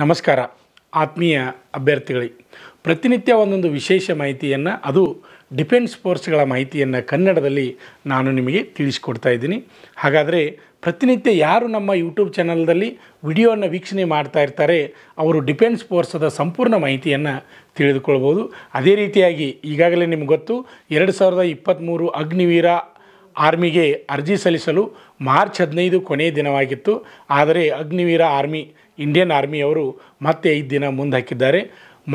ನಮಸ್ಕಾರ ಆತ್ಮೀಯ ಅಭ್ಯರ್ಥಿಗಳಿ ಪ್ರತಿನಿತ್ಯ ಒಂದೊಂದು ವಿಶೇಷ ಮಾಹಿತಿಯನ್ನು ಅದು ಡಿಫೆನ್ಸ್ ಫೋರ್ಸ್ಗಳ ಮಾಹಿತಿಯನ್ನು ಕನ್ನಡದಲ್ಲಿ ನಾನು ನಿಮಗೆ ತಿಳಿಸಿಕೊಡ್ತಾ ಇದ್ದೀನಿ ಹಾಗಾದರೆ ಪ್ರತಿನಿತ್ಯ ಯಾರು ನಮ್ಮ ಯೂಟ್ಯೂಬ್ ಚಾನಲ್ದಲ್ಲಿ ವಿಡಿಯೋವನ್ನು ವೀಕ್ಷಣೆ ಮಾಡ್ತಾ ಇರ್ತಾರೆ ಅವರು ಡಿಫೆನ್ಸ್ ಫೋರ್ಸದ ಸಂಪೂರ್ಣ ಮಾಹಿತಿಯನ್ನು ತಿಳಿದುಕೊಳ್ಬೋದು ಅದೇ ರೀತಿಯಾಗಿ ಈಗಾಗಲೇ ನಿಮ್ಗೆ ಗೊತ್ತು ಎರಡು ಸಾವಿರದ ಇಪ್ಪತ್ತ್ಮೂರು ಅಗ್ನಿವೀರ ಆರ್ಮಿಗೆ ಅರ್ಜಿ ಸಲ್ಲಿಸಲು ಮಾರ್ಚ್ ಹದಿನೈದು ಕೊನೆಯ ದಿನವಾಗಿತ್ತು ಆದರೆ ಅಗ್ನಿವೀರ ಆರ್ಮಿ ಇಂಡಿಯನ್ ಆರ್ಮಿಯವರು ಮತ್ತೆ ಐದು ದಿನ ಮುಂದೆ ಹಾಕಿದ್ದಾರೆ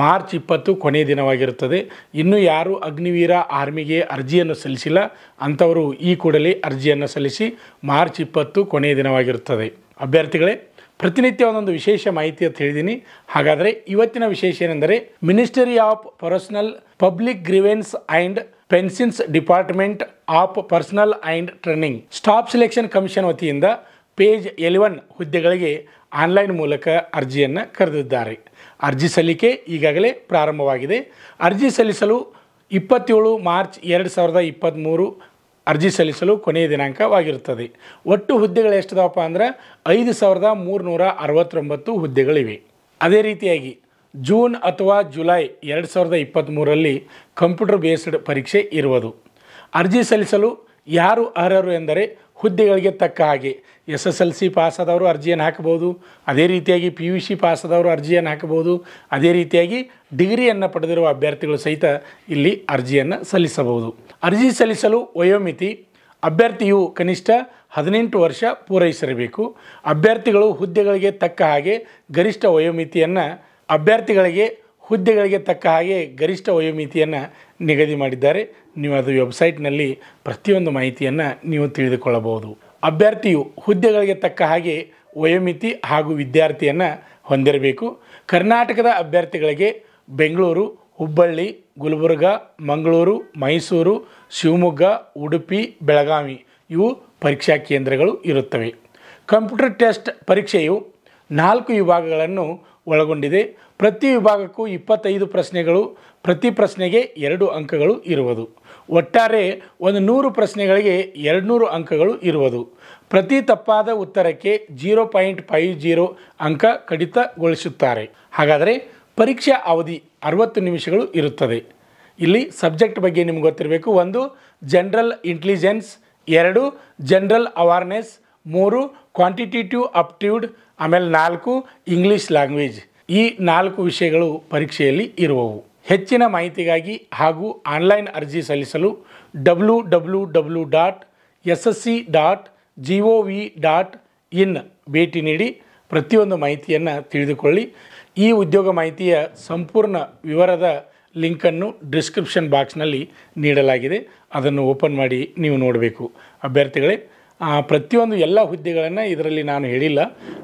ಮಾರ್ಚ್ ಇಪ್ಪತ್ತು ಕೊನೆಯ ದಿನವಾಗಿರುತ್ತದೆ ಇನ್ನು ಯಾರು ಅಗ್ನಿವೀರ ಆರ್ಮಿಗೆ ಅರ್ಜಿಯನ್ನು ಸಲ್ಲಿಸಿಲ್ಲ ಅಂಥವರು ಈ ಕೂಡಲೇ ಅರ್ಜಿಯನ್ನು ಸಲ್ಲಿಸಿ ಮಾರ್ಚ್ ಇಪ್ಪತ್ತು ಕೊನೆಯ ದಿನವಾಗಿರುತ್ತದೆ ಅಭ್ಯರ್ಥಿಗಳೇ ಪ್ರತಿನಿತ್ಯ ಒಂದೊಂದು ವಿಶೇಷ ಮಾಹಿತಿ ಅಂತ ಹೇಳಿದ್ದೀನಿ ಹಾಗಾದರೆ ಇವತ್ತಿನ ವಿಶೇಷ ಏನೆಂದರೆ ministry of personnel public grievances and pensions department of personnel and training staff selection commission ವತಿಯಿಂದ ಪೇಜ್ ಎಲೆವನ್ ಹುದ್ದೆಗಳಿಗೆ ಆನ್ಲೈನ್ ಮೂಲಕ ಅರ್ಜಿಯನ್ನು ಕರೆದಿದ್ದಾರೆ ಅರ್ಜಿ ಸಲ್ಲಿಕೆ ಈಗಾಗಲೇ ಪ್ರಾರಂಭವಾಗಿದೆ ಅರ್ಜಿ ಸಲ್ಲಿಸಲು ಇಪ್ಪತ್ತೇಳು ಮಾರ್ಚ್ ಎರಡು ಸಾವಿರದ ಇಪ್ಪತ್ತ್ಮೂರು ಅರ್ಜಿ ಸಲ್ಲಿಸಲು ಕೊನೆಯ ದಿನಾಂಕವಾಗಿರುತ್ತದೆ ಒಟ್ಟು ಹುದ್ದೆಗಳು ಎಷ್ಟಿದಾವಪ್ಪ ಅಂದ್ರೆ ಐದು ಸಾವಿರದ ಮೂರುನೂರ ಅರವತ್ತೊಂಬತ್ತು ಹುದ್ದೆಗಳಿವೆ ಅದೇ ರೀತಿಯಾಗಿ ಜೂನ್ ಅಥವಾ ಜುಲೈ ಎರಡು ಸಾವಿರದ ಇಪ್ಪತ್ತ್ಮೂರಲ್ಲಿ ಕಂಪ್ಯೂಟರ್ ಬೇಸ್ಡ್ ಪರೀಕ್ಷೆ ಇರುವುದು ಅರ್ಜಿ ಸಲ್ಲಿಸಲು ಯಾರು ಅರ್ಹರು ಎಂದರೆ ಹುದ್ದೆಗಳಿಗೆ ತಕ್ಕ ಹಾಗೆ ಎಸ್ ಎಸ್ ಎಲ್ ಸಿ ಪಾಸಾದವರು ಅರ್ಜಿಯನ್ನು ಹಾಕ್ಬೋದು ಅದೇ ರೀತಿಯಾಗಿ ಪಿ ಯು ಸಿ ಪಾಸಾದವರು ಅರ್ಜಿಯನ್ನು ಹಾಕ್ಬೋದು ಅದೇ ರೀತಿಯಾಗಿ ಡಿಗ್ರಿಯನ್ನು ಪಡೆದಿರುವ ಅಭ್ಯರ್ಥಿಗಳು ಸಹಿತ ಇಲ್ಲಿ ಅರ್ಜಿಯನ್ನು ಸಲ್ಲಿಸಬಹುದು ಅರ್ಜಿ ಸಲ್ಲಿಸಲು ವಯೋಮಿತಿ ಅಭ್ಯರ್ಥಿಯು ಕನಿಷ್ಠ ಹದಿನೆಂಟು ವರ್ಷ ಪೂರೈಸಿರಬೇಕು ಅಭ್ಯರ್ಥಿಗಳು ಹುದ್ದೆಗಳಿಗೆ ತಕ್ಕ ಹಾಗೆ ಗರಿಷ್ಠ ವಯೋಮಿತಿಯನ್ನು ಅಭ್ಯರ್ಥಿಗಳಿಗೆ ಹುದ್ದೆಗಳಿಗೆ ತಕ್ಕ ಹಾಗೆ ಗರಿಷ್ಠ ವಯೋಮಿತಿಯನ್ನು ನಿಗದಿ ಮಾಡಿದ್ದಾರೆ ನೀವು ಅದು ವೆಬ್ಸೈಟ್ನಲ್ಲಿ ಪ್ರತಿಯೊಂದು ಮಾಹಿತಿಯನ್ನು ನೀವು ತಿಳಿದುಕೊಳ್ಳಬಹುದು ಅಭ್ಯರ್ಥಿಯು ಹುದ್ದೆಗಳಿಗೆ ತಕ್ಕ ಹಾಗೆ ವಯೋಮಿತಿ ಹಾಗೂ ವಿದ್ಯಾರ್ಥಿಯನ್ನು ಹೊಂದಿರಬೇಕು ಕರ್ನಾಟಕದ ಅಭ್ಯರ್ಥಿಗಳಿಗೆ ಬೆಂಗಳೂರು ಹುಬ್ಬಳ್ಳಿ ಗುಲ್ಬರ್ಗ ಮಂಗಳೂರು ಮೈಸೂರು ಶಿವಮೊಗ್ಗ ಉಡುಪಿ ಬೆಳಗಾವಿ ಇವು ಪರೀಕ್ಷಾ ಕೇಂದ್ರಗಳು ಇರುತ್ತವೆ ಕಂಪ್ಯೂಟರ್ ಟೆಸ್ಟ್ ಪರೀಕ್ಷೆಯು ನಾಲ್ಕು ವಿಭಾಗಗಳನ್ನು ಒಳಗೊಂಡಿದೆ ಪ್ರತಿ ವಿಭಾಗಕ್ಕೂ ಇಪ್ಪತ್ತೈದು ಪ್ರಶ್ನೆಗಳು ಪ್ರತಿ ಪ್ರಶ್ನೆಗೆ ಎರಡು ಅಂಕಗಳು ಇರುವುದು ಒಟ್ಟಾರೆ ಒಂದು ನೂರು ಪ್ರಶ್ನೆಗಳಿಗೆ ಎರಡುನೂರು ಅಂಕಗಳು ಇರುವುದು ಪ್ರತಿ ತಪ್ಪಾದ ಉತ್ತರಕ್ಕೆ ಜೀರೋ ಪಾಯಿಂಟ್ ಫೈವ್ ಜೀರೋ ಅಂಕ ಕಡಿತಗೊಳಿಸುತ್ತಾರೆ ಹಾಗಾದರೆ ಪರೀಕ್ಷಾ ಅವಧಿ ಅರವತ್ತು ನಿಮಿಷಗಳು ಇರುತ್ತದೆ ಇಲ್ಲಿ ಸಬ್ಜೆಕ್ಟ್ ಬಗ್ಗೆ ನಿಮ್ಗೆ ಗೊತ್ತಿರಬೇಕು ಒಂದು ಜನರಲ್ ಇಂಟೆಲಿಜೆನ್ಸ್ ಎರಡು ಜನರಲ್ ಅವಾರ್ನೆಸ್ ಮೂರು ಕ್ವಾಂಟಿಟೇಟಿವ್ ಅಪ್ಟ್ಯೂಡ್ ಆಮೇಲೆ ನಾಲ್ಕು ಇಂಗ್ಲೀಷ್ ಲ್ಯಾಂಗ್ವೇಜ್ ಈ ನಾಲ್ಕು ವಿಷಯಗಳು ಪರೀಕ್ಷೆಯಲ್ಲಿ ಇರುವವು ಹೆಚ್ಚಿನ ಮಾಹಿತಿಗಾಗಿ ಹಾಗೂ ಆನ್ಲೈನ್ ಅರ್ಜಿ ಸಲ್ಲಿಸಲು W W W dot S S C dot G O V dot in ಭೇಟಿ ನೀಡಿ ಪ್ರತಿಯೊಂದು ಮಾಹಿತಿಯನ್ನು ತಿಳಿದುಕೊಳ್ಳಿ ಈ ಉದ್ಯೋಗ ಮಾಹಿತಿಯ ಸಂಪೂರ್ಣ ವಿವರದ ಲಿಂಕನ್ನು ಡಿಸ್ಕ್ರಿಪ್ಷನ್ ಬಾಕ್ಸ್ನಲ್ಲಿ ನೀಡಲಾಗಿದೆ ಅದನ್ನು ಓಪನ್ ಮಾಡಿ ನೀವು ನೋಡಬೇಕು ಅಭ್ಯರ್ಥಿಗಳೇ ಪ್ರತಿಯೊಂದು ಎಲ್ಲ ಹುದ್ದೆಗಳನ್ನು ಇದರಲ್ಲಿ ನಾನು ಹೇಳಿಲ್ಲ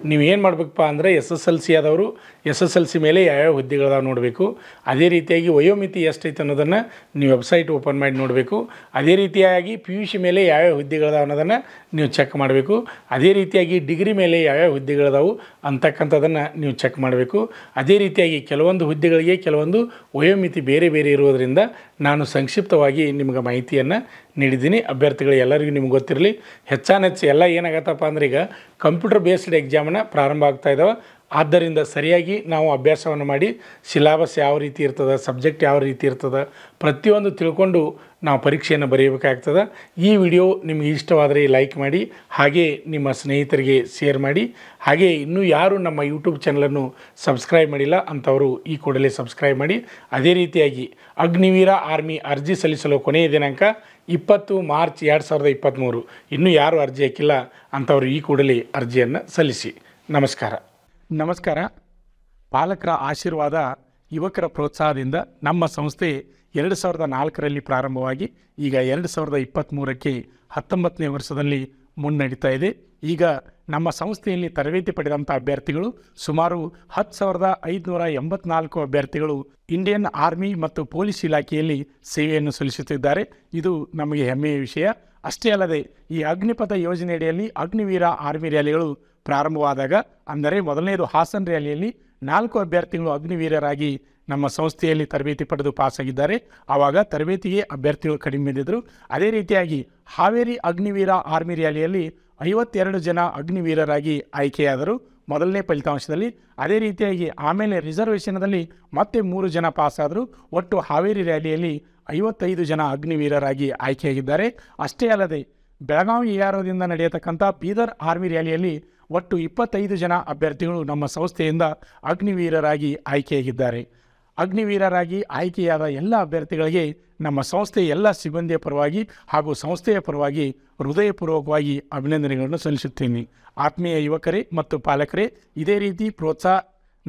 ನೀವು ಏನು ಮಾಡಬೇಕಪ್ಪ ಅಂದರೆ ಎಸ್ ಎಸ್ ಎಲ್ ಸಿ ಆದವರು ಎಸ್ ಎಸ್ ಎಲ್ ಸಿ ಮೇಲೆ ಯಾವ್ಯಾವ ಹುದ್ದೆಗಳದಾವೆ ನೋಡಬೇಕು ಅದೇ ರೀತಿಯಾಗಿ ವಯೋಮಿತಿ ಎಷ್ಟೈತೆ ಅನ್ನೋದನ್ನು ನೀವು ವೆಬ್ಸೈಟ್ ಓಪನ್ ಮಾಡಿ ನೋಡಬೇಕು ಅದೇ ರೀತಿಯಾಗಿ ಪಿ ಯು ಸಿ ಮೇಲೆ ಯಾವ್ಯಾವ ಹುದ್ದೆಗಳದಾವ ಅನ್ನೋದನ್ನು ನೀವು ಚೆಕ್ ಮಾಡಬೇಕು ಅದೇ ರೀತಿಯಾಗಿ ಡಿಗ್ರಿ ಮೇಲೆ ಯಾವ್ಯಾವ ಹುದ್ದೆಗಳದಾವೆ ಅಂತಕ್ಕಂಥದ್ದನ್ನು ನೀವು ಚೆಕ್ ಮಾಡಬೇಕು ಅದೇ ರೀತಿಯಾಗಿ ಕೆಲವೊಂದು ಹುದ್ದೆಗಳಿಗೆ ಕೆಲವೊಂದು ವಯೋಮಿತಿ ಬೇರೆ ಬೇರೆ ಇರೋದರಿಂದ ನಾನು ಸಂಕ್ಷಿಪ್ತವಾಗಿ ನಿಮಗೆ ಮಾಹಿತಿಯನ್ನು ನೀಡಿದ್ದೀನಿ ಅಭ್ಯರ್ಥಿಗಳು ಎಲ್ಲರಿಗೂ ನಿಮ್ಗೆ ಗೊತ್ತಿರಲಿ ಹೆಚ್ಚಾನೆಚ್ಚು ಎಲ್ಲ ಏನಾಗತ್ತಪ್ಪ ಅಂದ್ರೆ ಈಗ ಕಂಪ್ಯೂಟರ್ ಬೇಸ್ಡ್ ಎಕ್ಸಾಮ್ ಪ್ರಾರಂಭ ಆಗ್ತಾ ಇದ್ದಾವೆ ಆದ್ದರಿಂದ ಸರಿಯಾಗಿ ನಾವು ಅಭ್ಯಾಸವನ್ನು ಮಾಡಿ ಸಿಲಾಬಸ್ ಯಾವ ರೀತಿ ಇರ್ತದೆ ಸಬ್ಜೆಕ್ಟ್ ಯಾವ ರೀತಿ ಇರ್ತದೆ ಪ್ರತಿಯೊಂದು ತಿಳ್ಕೊಂಡು ನಾವು ಪರೀಕ್ಷೆಯನ್ನು ಬರೆಯಬೇಕಾಗ್ತದೆ ಈ ವಿಡಿಯೋ ನಿಮಗೆ ಇಷ್ಟವಾದರೆ ಲೈಕ್ ಮಾಡಿ ಹಾಗೇ ನಿಮ್ಮ ಸ್ನೇಹಿತರಿಗೆ ಶೇರ್ ಮಾಡಿ ಹಾಗೆ ಇನ್ನೂ ಯಾರು ನಮ್ಮ ಯೂಟ್ಯೂಬ್ ಚಾನಲನ್ನು ಸಬ್ಸ್ಕ್ರೈಬ್ ಮಾಡಿಲ್ಲ ಅಂಥವರು ಈ ಕೂಡಲೇ ಸಬ್ಸ್ಕ್ರೈಬ್ ಮಾಡಿ ಅದೇ ರೀತಿಯಾಗಿ ಅಗ್ನಿವೀರ ಆರ್ಮಿ ಅರ್ಜಿ ಸಲ್ಲಿಸಲು ಕೊನೆಯ ದಿನಾಂಕ ಇಪ್ಪತ್ತು ಮಾರ್ಚ್ ಎರಡು ಸಾವಿರದ ಇಪ್ಪತ್ತ್ಮೂರು ಇನ್ನೂ ಯಾರು ಅರ್ಜಿ ಹಾಕಿಲ್ಲ ಅಂಥವರು ಈ ಕೂಡಲೇ ಅರ್ಜಿಯನ್ನು ಸಲ್ಲಿಸಿ ನಮಸ್ಕಾರ ನಮಸ್ಕಾರ ಪಾಲಕರ ಆಶೀರ್ವಾದ ಯುವಕರ ಪ್ರೋತ್ಸಾಹದಿಂದ ನಮ್ಮ ಸಂಸ್ಥೆ ಎರಡು ಸಾವಿರದ ನಾಲ್ಕರಲ್ಲಿ ಪ್ರಾರಂಭವಾಗಿ ಈಗ ಎರಡು ಸಾವಿರದ ಇಪ್ಪತ್ತ್ಮೂರಕ್ಕೆ ಹತ್ತೊಂಬತ್ತನೇ ವರ್ಷದಲ್ಲಿ ಮುನ್ನಡೀತಾ ಇದೆ ಈಗ ನಮ್ಮ ಸಂಸ್ಥೆಯಲ್ಲಿ ತರಬೇತಿ ಪಡೆದಂಥ ಅಭ್ಯರ್ಥಿಗಳು ಸುಮಾರು ಹತ್ತು ಸಾವಿರದ ಐದುನೂರ ಎಂಬತ್ನಾಲ್ಕು ಅಭ್ಯರ್ಥಿಗಳು ಇಂಡಿಯನ್ ಆರ್ಮಿ ಮತ್ತು ಪೊಲೀಸ್ ಇಲಾಖೆಯಲ್ಲಿ ಸೇವೆಯನ್ನು ಸಲ್ಲಿಸುತ್ತಿದ್ದಾರೆ ಇದು ನಮಗೆ ಹೆಮ್ಮೆಯ ವಿಷಯ ಅಷ್ಟೇ ಅಲ್ಲದೆ ಈ ಅಗ್ನಿಪಥ ಯೋಜನೆಯಡಿಯಲ್ಲಿ ಅಗ್ನಿವೀರ ಆರ್ಮಿ ರ್ಯಾಲಿಗಳು ಪ್ರಾರಂಭವಾದಾಗ ಅಂದರೆ ಮೊದಲನೆಯದು ಹಾಸನ್ ರ್ಯಾಲಿಯಲ್ಲಿ ನಾಲ್ಕು ಅಭ್ಯರ್ಥಿಗಳು ಅಗ್ನಿವೀರರಾಗಿ ನಮ್ಮ ಸಂಸ್ಥೆಯಲ್ಲಿ ತರಬೇತಿ ಪಡೆದು ಪಾಸಾಗಿದ್ದಾರೆ ಆವಾಗ ತರಬೇತಿಗೆ ಅಭ್ಯರ್ಥಿಗಳು ಕಡಿಮೆ ಬಿದ್ದಿದ್ದರು ಅದೇ ರೀತಿಯಾಗಿ ಹಾವೇರಿ ಅಗ್ನಿವೀರ ಆರ್ಮಿ ರ್ಯಾಲಿಯಲ್ಲಿ ಐವತ್ತೆರಡು ಜನ ಅಗ್ನಿವೀರರಾಗಿ ಆಯ್ಕೆಯಾದರು ಮೊದಲನೇ ಫಲಿತಾಂಶದಲ್ಲಿ ಅದೇ ರೀತಿಯಾಗಿ ಆಮೇಲೆ ರಿಸರ್ವೇಷನ್ನಲ್ಲಿ ಮತ್ತೆ ಮೂರು ಜನ ಪಾಸಾದರು ಒಟ್ಟು ಹಾವೇರಿ ರ್ಯಾಲಿಯಲ್ಲಿ ಐವತ್ತೈದು ಜನ ಅಗ್ನಿವೀರರಾಗಿ ಆಯ್ಕೆಯಾಗಿದ್ದಾರೆ ಅಷ್ಟೇ ಅಲ್ಲದೆ ಬೆಳಗಾವಿ ಎಆರ್ಒದಿಂದ ನಡೆಯತಕ್ಕಂಥ ಬೀದರ್ ಆರ್ಮಿ ರ್ಯಾಲಿಯಲ್ಲಿ ಒಟ್ಟು ಇಪ್ಪತ್ತೈದು ಜನ ಅಭ್ಯರ್ಥಿಗಳು ನಮ್ಮ ಸಂಸ್ಥೆಯಿಂದ ಅಗ್ನಿವೀರರಾಗಿ ಆಯ್ಕೆಯಾಗಿದ್ದಾರೆ ಅಗ್ನಿವೀರರಾಗಿ ಆಯ್ಕೆಯಾದ ಎಲ್ಲ ಅಭ್ಯರ್ಥಿಗಳಿಗೆ ನಮ್ಮ ಸಂಸ್ಥೆಯ ಎಲ್ಲ ಸಿಬ್ಬಂದಿಯ ಪರವಾಗಿ ಹಾಗೂ ಸಂಸ್ಥೆಯ ಪರವಾಗಿ ಹೃದಯಪೂರ್ವಕವಾಗಿ ಅಭಿನಂದನೆಗಳನ್ನು ಸಲ್ಲಿಸುತ್ತೇನೆ ಆತ್ಮೀಯ ಯುವಕರೇ ಮತ್ತು ಪಾಲಕರೇ ಇದೇ ರೀತಿ ಪ್ರೋತ್ಸಾಹ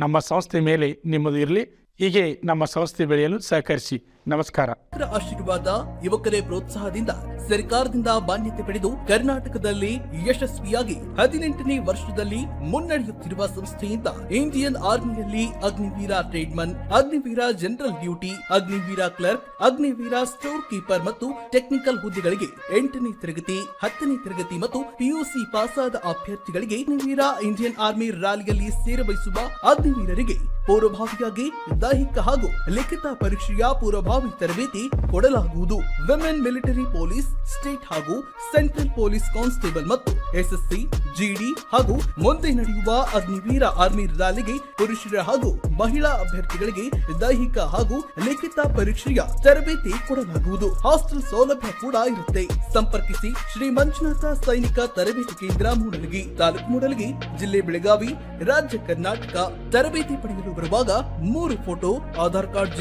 ನಮ್ಮ ಸಂಸ್ಥೆ ಮೇಲೆ ನಿಮ್ಮದು ಇರಲಿ ಹೀಗೆ ನಮ್ಮ ಸಂಸ್ಥೆ ಬೆಳೆಯಲು ಸಹಕರಿಸಿ ನಮಸ್ಕಾರ ಆಶೀರ್ವಾದ ಯುವಕರೇ ಪ್ರೋತ್ಸಾಹದಿಂದ ಸರ್ಕಾರದಿಂದ ಮಾನ್ಯತೆ ಪಡೆದು ಕರ್ನಾಟಕದಲ್ಲಿ ಯಶಸ್ವಿಯಾಗಿ ಹದಿನೆಂಟನೇ ವರ್ಷದಲ್ಲಿ ಮುನ್ನಡೆಯುತ್ತಿರುವ ಸಂಸ್ಥೆಯಿಂದ ಇಂಡಿಯನ್ ಆರ್ಮಿಯಲ್ಲಿ Agniveer tradesman Agniveer general duty Agniveer clerk Agniveer store keeper ಮತ್ತು ಟೆಕ್ನಿಕಲ್ ಹುದ್ದೆಗಳಿಗೆ ಎಂಟನೇ ತರಗತಿ ಹತ್ತನೇ ತರಗತಿ ಮತ್ತು ಪಿಯುಸಿ ಪಾಸಾದ ಅಭ್ಯರ್ಥಿಗಳಿಗೆ ಅಗ್ನಿವೀರ ಇಂಡಿಯನ್ ಆರ್ಮಿ ರ್ಯಾಲಿಯಲ್ಲಿ ಸೇರಬಯಸುವ ಅಗ್ನಿವೀರರಿಗೆ ಪೂರ್ವಭಾವಿಯಾಗಿ ದೈಹಿಕ ಹಾಗೂ ಲಿಖಿತ ಪರೀಕ್ಷೆಯ ಪೂರ್ವಭಾವಿ ತರಬೇತಿ ಕೊಡಲಾಗುವುದು ವಿಮೆನ್ ಮಿಲಿಟರಿ ಪೊಲೀಸ್ ಸ್ಟೇಟ್ ಹಾಗೂ ಸೆಂಟ್ರಲ್ ಪೊಲೀಸ್ ಕಾನ್ಸ್ಟೇಬಲ್ ಮತ್ತು ಎಸ್ಎಸ್ಸಿ ಜಿಡಿ ಹಾಗೂ ಮುಂದೆ ನಡೆಯುವ ಅಗ್ನಿವೀರ ಆರ್ಮಿ ರ್ಯಾಲಿಗೆ ಪುರುಷರ ಹಾಗೂ ಮಹಿಳಾ ಅಭ್ಯರ್ಥಿಗಳಿಗೆ ದೈಹಿಕ ಹಾಗೂ ಲಿಖಿತ ಪರೀಕ್ಷೆಯ ತರಬೇತಿ ಕೊಡಲಾಗುವುದು ಹಾಸ್ಟೆಲ್ ಸೌಲಭ್ಯ ಕೂಡ ಇರುತ್ತೆ ಸಂಪರ್ಕಿಸಿ ಶ್ರೀ ಮಂಜುನಾಥ ಸೈನಿಕ ತರಬೇತಿ ಕೇಂದ್ರ ಮೂಡಲಗಿ ತಾಲೂಕು ಮೂಡಲಗಿ ಜಿಲ್ಲೆ ಬೆಳಗಾವಿ ರಾಜ್ಯ ಕರ್ನಾಟಕ ತರಬೇತಿ ಪಡೆಯಲು ಬರುವಾಗ ಮೂರು photo Aadhaar card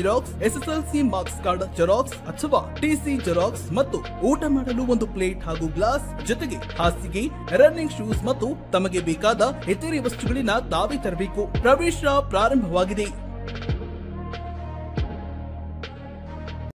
L C marks card xerox ಅಥವಾ ಟಿಸಿ ಜೆರಾಕ್ಸ್ ಮತ್ತು ಊಟ ಮಾಡಲು ಒಂದು ಪ್ಲೇಟ್ ಹಾಗೂ ಗ್ಲಾಸ್ ಜೊತೆಗೆ ಹಾಸಿಗೆ ರನ್ನಿಂಗ್ ಶೂಸ್ ಮತ್ತು ತಮಗೆ ಬೇಕಾದ ಇತರೆ ವಸ್ತುಗಳನ್ನ ತಾವೇ ತರಬೇಕು ಪ್ರವೇಶ ಪ್ರಾರಂಭವಾಗಿದೆ